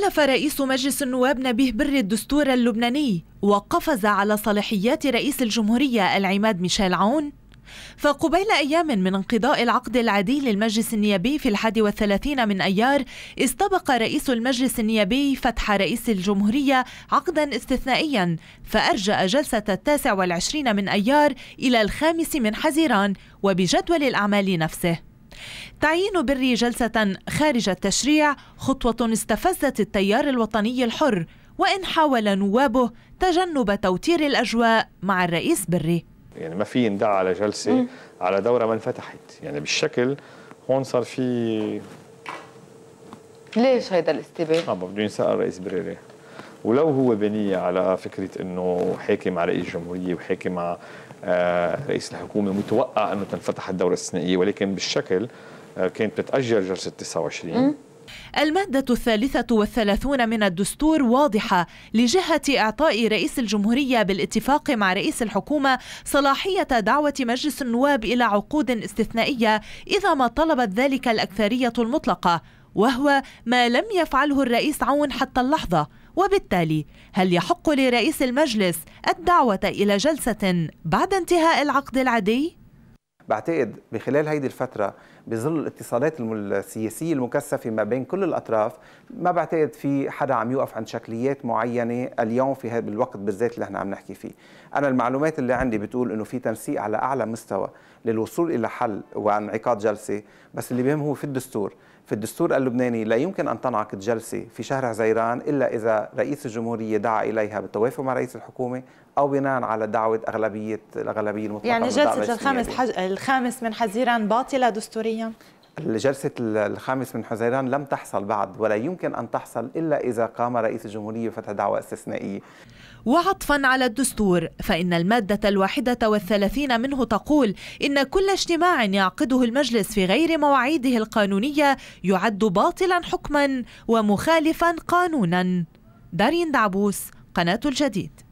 ألف رئيس مجلس النواب نبيه بر الدستور اللبناني وقفز على صلاحيات رئيس الجمهورية العماد ميشيل عون فقبيل أيام من انقضاء العقد العادي للمجلس النيابي في الحادي والثلاثين من أيار استبق رئيس المجلس النيابي فتح رئيس الجمهورية عقدا استثنائيا فأرجأ جلسة التاسع والعشرين من أيار إلى الخامس من حزيران وبجدول الأعمال نفسه تعيين بري جلسة خارج التشريع خطوة استفزت التيار الوطني الحر وإن حاول نوابه تجنب توتير الأجواء مع الرئيس بري يعني ما في يندعى على جلسة على دورة ما انفتحت يعني بالشكل هون صار في ليش هيدا الاستباب؟ اه بده ينسأل الرئيس بري ليه؟ ولو هو بنية على فكرة أنه حاكم على رئيس الجمهورية وحاكم مع آه، رئيس الحكومة متوقع أنه تنفتح الدورة الاستثنائية ولكن بالشكل آه، كانت بتأجل جلسة 29 المادة الثالثة والثلاثون من الدستور واضحة لجهة إعطاء رئيس الجمهورية بالاتفاق مع رئيس الحكومة صلاحية دعوة مجلس النواب إلى عقود استثنائية إذا ما طلبت ذلك الأكثرية المطلقة وهو ما لم يفعله الرئيس عون حتى اللحظة وبالتالي هل يحق لرئيس المجلس الدعوة إلى جلسة بعد انتهاء العقد العادي؟ بعتقد بخلال هيدي الفترة بظل الاتصالات السياسية المكثفة ما بين كل الأطراف ما بعتقد في حدا عم يوقف عند شكليات معينة اليوم في هذا الوقت بالذات اللي احنا عم نحكي فيه أنا المعلومات اللي عندي بتقول أنه في تنسيق على أعلى مستوى للوصول إلى حل وانعقاد جلسة بس اللي بهم هو في الدستور في الدستور اللبناني لا يمكن أن تنعقد جلسة في شهر حزيران إلا إذا رئيس الجمهورية دعا إليها بالتوافق مع رئيس الحكومة أو بناء على دعوة أغلبية الأغلبية المطلقة يعني جلسة الخامس حج... الخامس من حزيران باطلة دستوريا؟ الجلسة الخامس من حزيران لم تحصل بعد ولا يمكن أن تحصل إلا إذا قام رئيس الجمهورية بفتح دعوة استثنائية وعطفا على الدستور فإن المادة الواحدة والثلاثين منه تقول إن كل اجتماع يعقده المجلس في غير مواعيده القانونية يعد باطلا حكما ومخالفا قانونا دارين دعبوس قناة الجديد